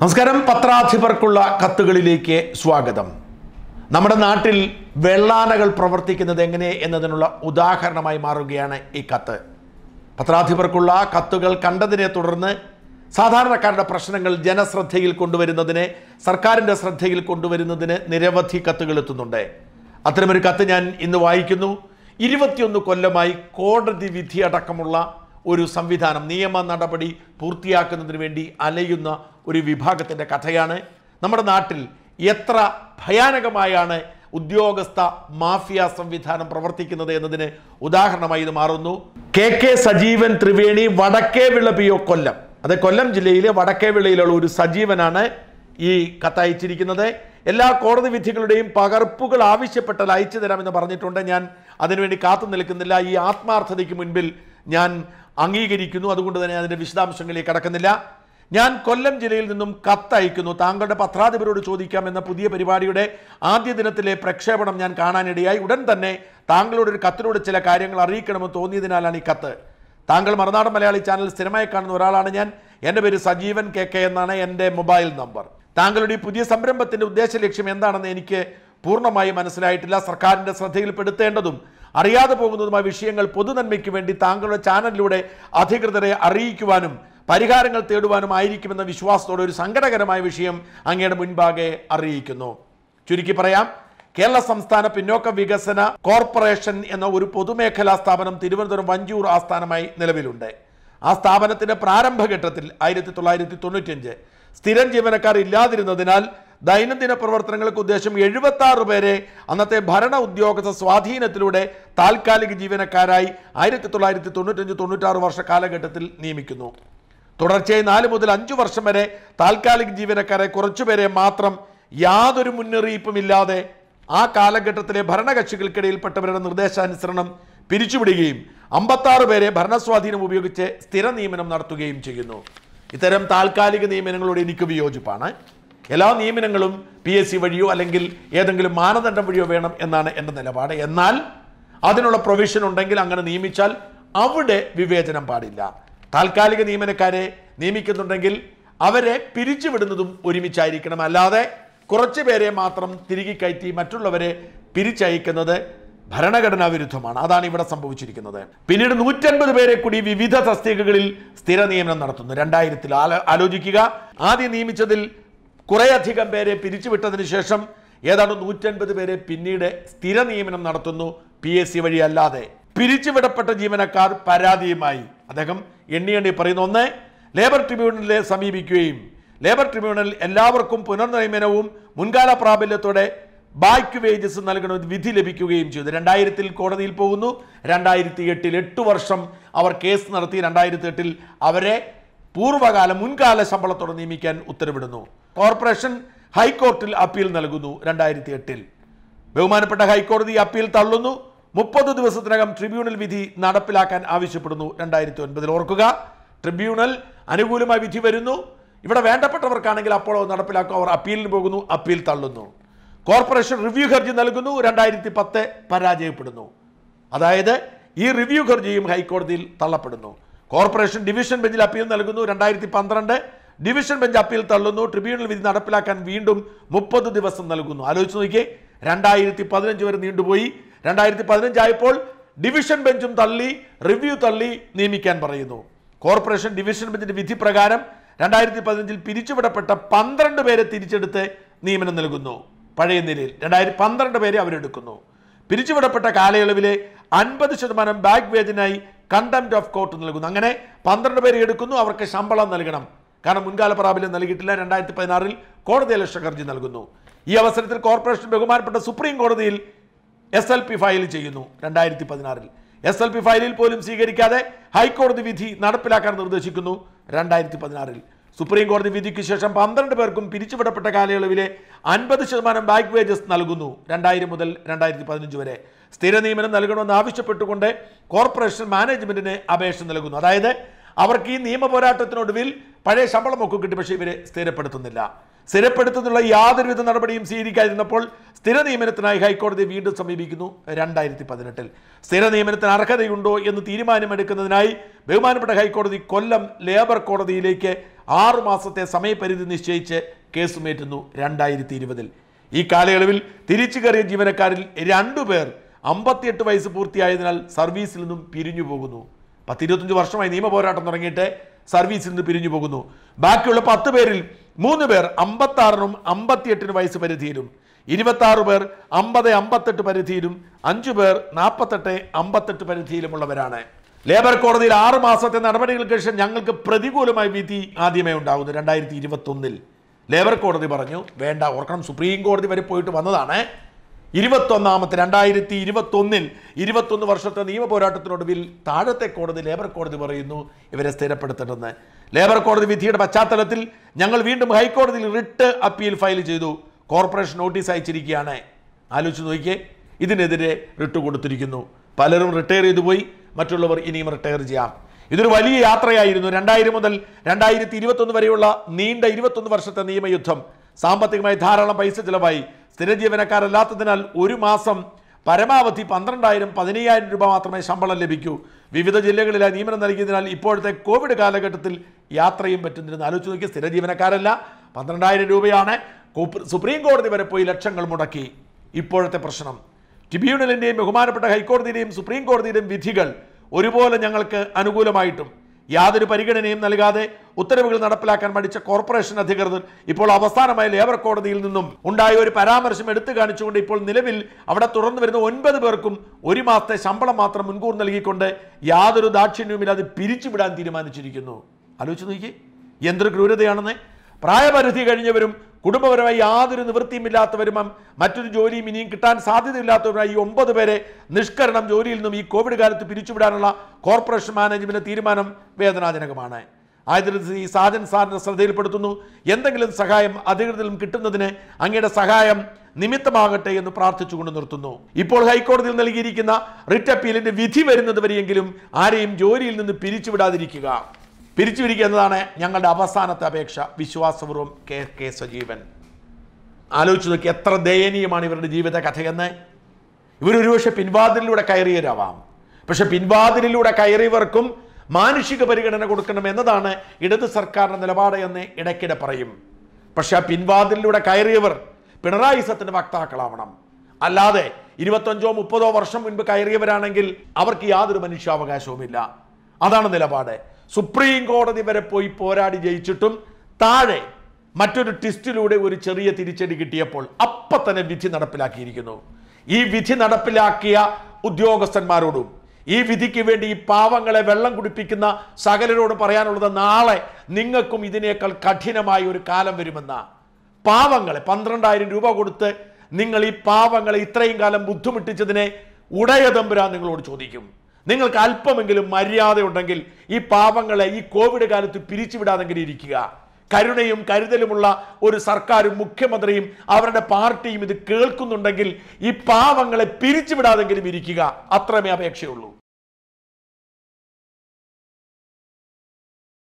നമസ്കാരം പത്രാധിപർക്കുള്ള കത്തുകളിലേക്ക് സ്വാഗതം നമ്മുടെ നാട്ടിൽ വെള്ളാനകൾ പ്രവർത്തിക്കുന്നത് എങ്ങനെ എന്നതിനുള്ള ഉദാഹരണമായി മാറുകയാണ് ഈ കത്ത് പത്രാധിപർക്കുള്ള കത്തുകൾ കണ്ടതിനെ തുടർന്ന് സാധാരണക്കാരുടെ പ്രശ്നങ്ങൾ ജനശ്രദ്ധയിൽ കൊണ്ടുവരുന്നതിന് സർക്കാരിൻ്റെ ശ്രദ്ധയിൽ കൊണ്ടുവരുന്നതിന് നിരവധി കത്തുകൾ എത്തുന്നുണ്ട് അത്തരമൊരു കത്ത് ഞാൻ ഇന്ന് വായിക്കുന്നു ഇരുപത്തിയൊന്ന് കൊല്ലമായി കോടതി വിധി അടക്കമുള്ള ഒരു സംവിധാനം നിയമ നടപടി പൂർത്തിയാക്കുന്നതിന് വേണ്ടി അലയുന്ന ഒരു വിഭാഗത്തിൻ്റെ കഥയാണ് നമ്മുടെ നാട്ടിൽ എത്ര ഭയാനകമായാണ് ഉദ്യോഗസ്ഥ മാഫിയ സംവിധാനം പ്രവർത്തിക്കുന്നത് എന്നതിന് ഉദാഹരണമായി ഇത് മാറുന്നു കെ കെ സജീവൻ ത്രിവേണി വടക്കേ വിള കൊല്ലം അത് കൊല്ലം ജില്ലയിലെ വടക്കേ വിളയിലുള്ള ഒരു സജീവനാണ് ഈ കത്ത് അയച്ചിരിക്കുന്നത് എല്ലാ കോടതി വിധികളുടെയും പകർപ്പുകൾ ആവശ്യപ്പെട്ടാൽ അയച്ചു തരാമെന്ന് പറഞ്ഞിട്ടുണ്ട് ഞാൻ അതിനുവേണ്ടി കാത്തു നിൽക്കുന്നില്ല ഈ ആത്മാർത്ഥതയ്ക്ക് മുൻപിൽ ഞാൻ അംഗീകരിക്കുന്നു അതുകൊണ്ട് തന്നെ അതിൻ്റെ വിശദാംശങ്ങളിലേക്ക് കടക്കുന്നില്ല ഞാൻ കൊല്ലം ജില്ലയിൽ നിന്നും കത്തയക്കുന്നു താങ്കളുടെ പത്രാധിപരോട് ചോദിക്കാം എന്ന പുതിയ പരിപാടിയുടെ ആദ്യ ദിനത്തിലെ പ്രക്ഷേപണം ഞാൻ കാണാനിടയായി ഉടൻ തന്നെ താങ്കളോട് ഒരു കത്തിലൂടെ ചില കാര്യങ്ങൾ അറിയിക്കണമെന്ന് തോന്നിയതിനാലാണ് ഈ കത്ത് താങ്കൾ മറുനാടൻ മലയാളി ചാനൽ സ്ഥിരമായി കാണുന്ന ഒരാളാണ് ഞാൻ എൻ്റെ പേര് സജീവൻ കെ കെ എന്നാണ് എൻ്റെ മൊബൈൽ നമ്പർ താങ്കളുടെ ഈ പുതിയ സംരംഭത്തിൻ്റെ ഉദ്ദേശ ലക്ഷ്യം എന്താണെന്ന് എനിക്ക് പൂർണ്ണമായി മനസ്സിലായിട്ടില്ല സർക്കാരിൻ്റെ ശ്രദ്ധയിൽപ്പെടുത്തേണ്ടതും അറിയാതെ പോകുന്നതുമായ വിഷയങ്ങൾ പൊതുനന്മയ്ക്ക് വേണ്ടി താങ്കളുടെ ചാനലിലൂടെ അധികൃതരെ അറിയിക്കുവാനും പരിഹാരങ്ങൾ തേടുവാനും ആയിരിക്കുമെന്ന വിശ്വാസത്തോടെ ഒരു സങ്കടകരമായ വിഷയം അങ്ങയുടെ മുൻപാകെ അറിയിക്കുന്നു ചുരുക്കി പറയാം കേരള സംസ്ഥാന പിന്നോക്ക വികസന കോർപ്പറേഷൻ എന്ന ഒരു പൊതുമേഖലാ സ്ഥാപനം തിരുവനന്തപുരം വഞ്ചൂർ ആസ്ഥാനമായി നിലവിലുണ്ട് ആ സ്ഥാപനത്തിന്റെ പ്രാരംഭഘട്ടത്തിൽ ആയിരത്തി തൊള്ളായിരത്തി തൊണ്ണൂറ്റിയഞ്ച് സ്ഥിരം ജീവനക്കാർ ഇല്ലാതിരുന്നതിനാൽ ദൈനംദിന പ്രവർത്തനങ്ങൾക്ക് ഉദ്ദേശം എഴുപത്തി ആറ് പേരെ അന്നത്തെ ഭരണ ഉദ്യോഗസ്ഥ സ്വാധീനത്തിലൂടെ താൽക്കാലിക ജീവനക്കാരായി ആയിരത്തി തൊള്ളായിരത്തി തൊണ്ണൂറ്റഞ്ച് തൊണ്ണൂറ്റാറ് വർഷ കാലഘട്ടത്തിൽ നിയമിക്കുന്നു തുടർച്ചയായി നാല് മുതൽ അഞ്ചു വർഷം വരെ താൽക്കാലിക ജീവനക്കാരെ കുറച്ചുപേരെ മാത്രം യാതൊരു മുന്നറിയിപ്പുമില്ലാതെ ആ കാലഘട്ടത്തിലെ ഭരണകക്ഷികൾക്കിടയിൽപ്പെട്ടവരുടെ നിർദ്ദേശാനുസരണം പിരിച്ചുവിടുകയും അമ്പത്താറ് പേരെ ഭരണസ്വാധീനം ഉപയോഗിച്ച് സ്ഥിര നിയമനം നടത്തുകയും ചെയ്യുന്നു ഇത്തരം താൽക്കാലിക നിയമനങ്ങളോട് എനിക്ക് വിയോജിപ്പാണ് എല്ലാ നിയമനങ്ങളും പി എസ് സി വഴിയോ അല്ലെങ്കിൽ ഏതെങ്കിലും മാനദണ്ഡം വഴിയോ വേണം എന്നാണ് എൻ്റെ നിലപാട് എന്നാൽ അതിനുള്ള പ്രൊവിഷൻ ഉണ്ടെങ്കിൽ അങ്ങനെ നിയമിച്ചാൽ അവിടെ വിവേചനം പാടില്ല താൽക്കാലിക നിയമനക്കാരെ നിയമിക്കുന്നുണ്ടെങ്കിൽ അവരെ പിരിച്ചുവിടുന്നതും ഒരുമിച്ചായിരിക്കണം അല്ലാതെ കുറച്ച് പേരെ മാത്രം തിരികെ കയറ്റി മറ്റുള്ളവരെ പിരിച്ചയക്കുന്നത് ഭരണഘടനാ വിരുദ്ധമാണ് അതാണ് ഇവിടെ സംഭവിച്ചിരിക്കുന്നത് പിന്നീട് നൂറ്റൻപത് പേരെ കൂടി വിവിധ തസ്തികകളിൽ സ്ഥിര നിയമനം നടത്തുന്നു രണ്ടായിരത്തിൽ ആലോചിക്കുക ആദ്യം നിയമിച്ചതിൽ കുറേയധികം പേരെ പിരിച്ചുവിട്ടതിന് ശേഷം ഏതാണ്ട് നൂറ്റൻപത് പേരെ പിന്നീട് സ്ഥിര നിയമനം നടത്തുന്നു പി എസ് സി വഴി അല്ലാതെ പിരിച്ചുവിടപ്പെട്ട ജീവനക്കാർ പരാതിയുമായി അദ്ദേഹം എണ്ണി എണ്ണി പറയുന്ന ഒന്ന് ലേബർ ട്രിബ്യൂണലിനെ സമീപിക്കുകയും ലേബർ ട്രിബ്യൂണൽ എല്ലാവർക്കും പുനർനിയമനവും മുൻകാല പ്രാബല്യത്തോടെ ബാക്ക് വേജസ് നൽകണ വിധി ലഭിക്കുകയും ചെയ്തു രണ്ടായിരത്തിൽ കോടതിയിൽ പോകുന്നു രണ്ടായിരത്തി എട്ടിൽ എട്ട് വർഷം അവർ കേസ് നടത്തി രണ്ടായിരത്തി എട്ടിൽ അവരെ പൂർവ്വകാല മുൻകാല ശമ്പളത്തോടെ നിയമിക്കാൻ ഉത്തരവിടുന്നു കോർപ്പറേഷൻ ഹൈക്കോർട്ടിൽ അപ്പീൽ നൽകുന്നു രണ്ടായിരത്തി എട്ടിൽ ബഹുമാനപ്പെട്ട ഹൈക്കോടതി അപ്പീൽ തള്ളുന്നു മുപ്പത് ദിവസത്തിനകം ട്രിബ്യൂണൽ വിധി നടപ്പിലാക്കാൻ ആവശ്യപ്പെടുന്നു രണ്ടായിരത്തി ഒൻപതിൽ ഓർക്കുക ട്രിബ്യൂണൽ അനുകൂലമായി വിധി വരുന്നു ഇവിടെ വേണ്ടപ്പെട്ടവർക്കാണെങ്കിൽ അപ്പോൾ നടപ്പിലാക്കും അവർ അപ്പീലിന് പോകുന്നു അപ്പീൽ തള്ളുന്നു കോർപ്പറേഷൻ റിവ്യൂ ഹർജി നൽകുന്നു രണ്ടായിരത്തി പത്ത് പരാജയപ്പെടുന്നു അതായത് ഈ റിവ്യൂ ഹർജിയും ഹൈക്കോടതിയിൽ തള്ളപ്പെടുന്നു കോർപ്പറേഷൻ ഡിവിഷൻ ബെഞ്ചിൽ അപ്പീൽ നൽകുന്നു രണ്ടായിരത്തി പന്ത്രണ്ട് ഡിവിഷൻ ബെഞ്ച് അപ്പീൽ തള്ളുന്നു ട്രിബ്യൂണൽ വിധി നടപ്പിലാക്കാൻ വീണ്ടും മുപ്പത് ദിവസം നൽകുന്നു ആലോചിച്ച് നോക്കിയേ രണ്ടായിരത്തി പതിനഞ്ച് വരെ നീണ്ടുപോയി രണ്ടായിരത്തി പതിനഞ്ചായപ്പോൾ ഡിവിഷൻ ബെഞ്ചും തള്ളി റിവ്യൂ തള്ളി നിയമിക്കാൻ പറയുന്നു കോർപ്പറേഷൻ ഡിവിഷൻ ബെഞ്ചിന്റെ വിധി പ്രകാരം രണ്ടായിരത്തി പതിനഞ്ചിൽ പിരിച്ചുവിടപ്പെട്ട പന്ത്രണ്ട് പേരെ തിരിച്ചെടുത്ത് നിയമനം നൽകുന്നു പഴയ നിലയിൽ രണ്ടായിരത്തി പന്ത്രണ്ട് പേരെ അവരെടുക്കുന്നു പിരിച്ചുവിടപ്പെട്ട കാലയളവിലെ അൻപത് ശതമാനം ബാക്ക് വേജിനായി കണ്ടംപ്റ്റ് ഓഫ് കോർട്ട് നൽകുന്നു അങ്ങനെ പന്ത്രണ്ട് പേരെ എടുക്കുന്നു അവർക്ക് ശമ്പളം നൽകണം കാരണം മുൻകാല പ്രാബല്യം നൽകിയിട്ടില്ല രണ്ടായിരത്തി പതിനാറിൽ കോടതി അലക്ഷ ഹർജി നൽകുന്നു ഈ അവസരത്തിൽ കോർപ്പറേഷൻ ബഹുമാനപ്പെട്ട സുപ്രീം കോടതിയിൽ എസ് എൽ പി ഫയൽ ചെയ്യുന്നു രണ്ടായിരത്തി പതിനാറിൽ എസ് എൽ പി ഫയലിൽ പോലും സ്വീകരിക്കാതെ ഹൈക്കോടതി വിധി നടപ്പിലാക്കാൻ നിർദ്ദേശിക്കുന്നു രണ്ടായിരത്തി പതിനാറിൽ സുപ്രീം കോടതി വിധിക്ക് ശേഷം പന്ത്രണ്ട് പേർക്കും പിരിച്ചുവിടപ്പെട്ട കാലയളവിലെ അൻപത് ശതമാനം ബാക്ക് വേജസ് നൽകുന്നു രണ്ടായിരം മുതൽ രണ്ടായിരത്തി പതിനഞ്ച് വരെ സ്ഥിര നിയമനം നൽകണമെന്ന് ആവശ്യപ്പെട്ടുകൊണ്ട് കോർപ്പറേഷൻ മാനേജ്മെന്റിന് അപേക്ഷ നൽകുന്നു അതായത് അവർക്ക് ഈ നിയമ പോരാട്ടത്തിനൊടുവിൽ പഴയ ശമ്പളമൊക്കെ കിട്ടി പക്ഷേ ഇവരെ സ്ഥിരപ്പെടുത്തുന്നില്ല സ്ഥിരപ്പെടുത്തുന്നുള്ള യാതൊരുവിധ നടപടിയും സ്വീകരിക്കാതിരുന്നപ്പോൾ സ്ഥിര നിയമനത്തിനായി ഹൈക്കോടതി വീണ്ടും സമീപിക്കുന്നു രണ്ടായിരത്തി പതിനെട്ടിൽ സ്ഥിര നിയമനത്തിന് അർഹതയുണ്ടോ എന്ന് തീരുമാനമെടുക്കുന്നതിനായി ബഹുമാനപ്പെട്ട ഹൈക്കോടതി കൊല്ലം ലേബർ കോടതിയിലേക്ക് ആറു മാസത്തെ സമയപരിധി നിശ്ചയിച്ച് കേസുമേറ്റുന്നു രണ്ടായിരത്തി ഇരുപതിൽ ഈ കാലയളവിൽ തിരിച്ചു കയറിയ ജീവനക്കാരിൽ രണ്ടുപേർ അമ്പത്തിയെട്ട് വയസ്സ് പൂർത്തിയായതിനാൽ സർവീസിൽ നിന്നും പിരിഞ്ഞു പോകുന്നു പത്തിരുപത്തഞ്ച് വർഷമായി നിയമ പോരാട്ടം തുടങ്ങിയിട്ട് സർവീസിൽ നിന്ന് പിരിഞ്ഞു പോകുന്നു ബാക്കിയുള്ള പത്ത് പേരിൽ മൂന്ന് പേർ അമ്പത്താറിനും അമ്പത്തിയെട്ടിനും വയസ്സ് പരിധിയിലും ഇരുപത്താറ് പേർ അമ്പത് അമ്പത്തെട്ട് പരിധിയിലും അഞ്ചു പേർ നാൽപ്പത്തെട്ട് അമ്പത്തെട്ട് പരിധിയിലുമുള്ളവരാണ് ലേബർ കോടതിയിൽ ആറ് മാസത്തെ നടപടികൾക്ക് ശേഷം ഞങ്ങൾക്ക് പ്രതികൂലമായ വിധി ആദ്യമേ ഉണ്ടാകുന്നു രണ്ടായിരത്തി ഇരുപത്തൊന്നിൽ ലേബർ കോടതി പറഞ്ഞു വേണ്ട ഓർക്കണം സുപ്രീം കോടതി വരെ പോയിട്ട് വന്നതാണ് ഇരുപത്തൊന്നാമത്തെ രണ്ടായിരത്തി ഇരുപത്തൊന്നിൽ ഇരുപത്തൊന്ന് വർഷത്തെ നിയമ പോരാട്ടത്തിനൊടുവിൽ താഴത്തെ കോടതി ലേബർ കോടതി പറയുന്നു ഇവരെ സ്ഥിരപ്പെടുത്തേണ്ടെന്ന് ലേബർ കോടതി വിധിയുടെ പശ്ചാത്തലത്തിൽ ഞങ്ങൾ വീണ്ടും ഹൈക്കോടതിയിൽ റിട്ട് അപ്പീൽ ഫയൽ ചെയ്തു കോർപ്പറേഷൻ നോട്ടീസ് അയച്ചിരിക്കുകയാണ് ആലോചിച്ച് നോക്കിയേ ഇതിനെതിരെ റിട്ട് കൊടുത്തിരിക്കുന്നു പലരും റിട്ടയർ ചെയ്തു പോയി മറ്റുള്ളവർ ഇനിയും റിട്ടയർ ചെയ്യാം ഇതൊരു വലിയ യാത്രയായിരുന്നു രണ്ടായിരം മുതൽ രണ്ടായിരത്തി ഇരുപത്തൊന്ന് വരെയുള്ള നീണ്ട ഇരുപത്തൊന്ന് വർഷത്തെ നിയമയുദ്ധം സാമ്പത്തികമായി ധാരാളം പൈസ ചിലവായി സ്ഥിര ജീവനക്കാരല്ലാത്തതിനാൽ ഒരു മാസം പരമാവധി പന്ത്രണ്ടായിരം പതിനയ്യായിരം രൂപ മാത്രമേ ശമ്പളം ലഭിക്കൂ വിവിധ ജില്ലകളിലെ നിയമനം നൽകിയതിനാൽ ഇപ്പോഴത്തെ കോവിഡ് കാലഘട്ടത്തിൽ യാത്രയും പറ്റുന്നിരുന്നു ആലോചിച്ച് നോക്കി സ്ഥിര ജീവനക്കാരല്ല പന്ത്രണ്ടായിരം രൂപയാണ് സുപ്രീം കോടതി വരെ പോയി ലക്ഷങ്ങൾ മുടക്കി ഇപ്പോഴത്തെ പ്രശ്നം ട്രിബ്യൂണലിൻ്റെയും ബഹുമാനപ്പെട്ട ഹൈക്കോടതിയുടെയും സുപ്രീം കോടതിയുടെയും വിധികൾ ഒരുപോലെ ഞങ്ങൾക്ക് അനുകൂലമായിട്ടും യാതൊരു പരിഗണനയും നൽകാതെ ഉത്തരവുകൾ നടപ്പിലാക്കാൻ മടിച്ച കോർപ്പറേഷൻ അധികൃതർ ഇപ്പോൾ അവസാനമായി ലേബർ കോടതിയിൽ നിന്നും ഉണ്ടായ ഒരു പരാമർശം എടുത്തു കാണിച്ചുകൊണ്ട് ഇപ്പോൾ നിലവിൽ അവിടെ തുറന്നു വരുന്ന ഒൻപത് പേർക്കും ഒരു മാസത്തെ ശമ്പളം മാത്രം മുൻകൂർ നൽകിക്കൊണ്ട് യാതൊരു ദാക്ഷിണ്യവുമില്ലാതെ പിരിച്ചുവിടാൻ തീരുമാനിച്ചിരിക്കുന്നു ആലോചിച്ച് നോക്കിയേ യന്ത്രക്രൂരതയാണെന്നേ പ്രായപരിധി കഴിഞ്ഞവരും കുടുംബപരമായി യാതൊരു ഇല്ലാത്തവരും മറ്റൊരു ജോലിയും ഇനിയും കിട്ടാൻ സാധ്യതയില്ലാത്തവരുമായി ഈ ഒമ്പത് പേരെ നിഷ്കരണം ജോലിയിൽ നിന്നും ഈ കോവിഡ് കാലത്ത് പിരിച്ചുവിടാനുള്ള കോർപ്പറേഷൻ മാനേജ്മെൻറ്റ് തീരുമാനം വേദനാജനകമാണ് ആയതിൽ ഈ സാജൻ സാറിൻ്റെ ശ്രദ്ധയിൽപ്പെടുത്തുന്നു എന്തെങ്കിലും സഹായം അധികൃതരും കിട്ടുന്നതിന് അങ്ങയുടെ സഹായം നിമിത്തമാകട്ടെ എന്ന് പ്രാർത്ഥിച്ചുകൊണ്ട് നിർത്തുന്നു ഇപ്പോൾ ഹൈക്കോടതിയിൽ നൽകിയിരിക്കുന്ന റിട്ട് അപ്പീലിന്റെ വിധി വരുന്നതുവരെയെങ്കിലും ആരെയും ജോലിയിൽ നിന്ന് പിരിച്ചുവിടാതിരിക്കുക പിരിച്ചുവിരിക്കുക എന്നതാണ് ഞങ്ങളുടെ അവസാനത്തെ അപേക്ഷ വിശ്വാസപൂർവ്വം കെ കെ സജീവൻ ആലോചിച്ചു നോക്കി എത്ര ദയനീയമാണ് ഇവരുടെ ജീവിത കഥയെന്ന് ഇവരൊരുപക്ഷെ പിൻവാതിലിലൂടെ കയറിയവരാവാം പക്ഷെ പിൻവാതിലിലൂടെ കയറിയവർക്കും മാനുഷിക പരിഗണന കൊടുക്കണം എന്നതാണ് ഇടത് സർക്കാരിൻ്റെ നിലപാട് എന്ന് ഇടയ്ക്കിടെ പറയും പക്ഷെ ആ പിൻവാതിലിലൂടെ കയറിയവർ പിണറായി സത്തിൻ്റെ വക്താക്കളാവണം അല്ലാതെ ഇരുപത്തഞ്ചോ മുപ്പതോ വർഷം മുൻപ് കയറിയവരാണെങ്കിൽ അവർക്ക് യാതൊരു മനുഷ്യാവകാശവുമില്ല അതാണ് നിലപാട് സുപ്രീം കോടതി വരെ പോയി പോരാടി ജയിച്ചിട്ടും താഴെ മറ്റൊരു ട്വിസ്റ്റിലൂടെ ഒരു ചെറിയ തിരിച്ചടി കിട്ടിയപ്പോൾ അപ്പൊ തന്നെ വിധി നടപ്പിലാക്കിയിരിക്കുന്നു ഈ വിധി നടപ്പിലാക്കിയ ഉദ്യോഗസ്ഥന്മാരോടും ഈ വിധിക്ക് വേണ്ടി ഈ പാവങ്ങളെ വെള്ളം കുടിപ്പിക്കുന്ന സകലരോട് പറയാനുള്ളത് നാളെ നിങ്ങൾക്കും ഇതിനേക്കാൾ കഠിനമായ ഒരു കാലം വരുമെന്ന പാവങ്ങളെ പന്ത്രണ്ടായിരം രൂപ കൊടുത്ത് നിങ്ങൾ ഈ പാവങ്ങളെ ഇത്രയും കാലം ബുദ്ധിമുട്ടിച്ചതിനെ ഉടയതമ്പുരാൻ നിങ്ങളോട് ചോദിക്കും നിങ്ങൾക്ക് അല്പമെങ്കിലും മര്യാദയുണ്ടെങ്കിൽ ഈ പാപങ്ങളെ ഈ കോവിഡ് കാലത്ത് പിരിച്ചുവിടാതെങ്കിലും ഇരിക്കുക കരുണയും കരുതലുമുള്ള ഒരു സർക്കാരും മുഖ്യമന്ത്രിയും അവരുടെ പാർട്ടിയും ഇത് കേൾക്കുന്നുണ്ടെങ്കിൽ ഈ പാവങ്ങളെ പിരിച്ചുവിടാതെങ്കിലും ഇരിക്കുക അത്രമേ അപേക്ഷയുള്ളൂ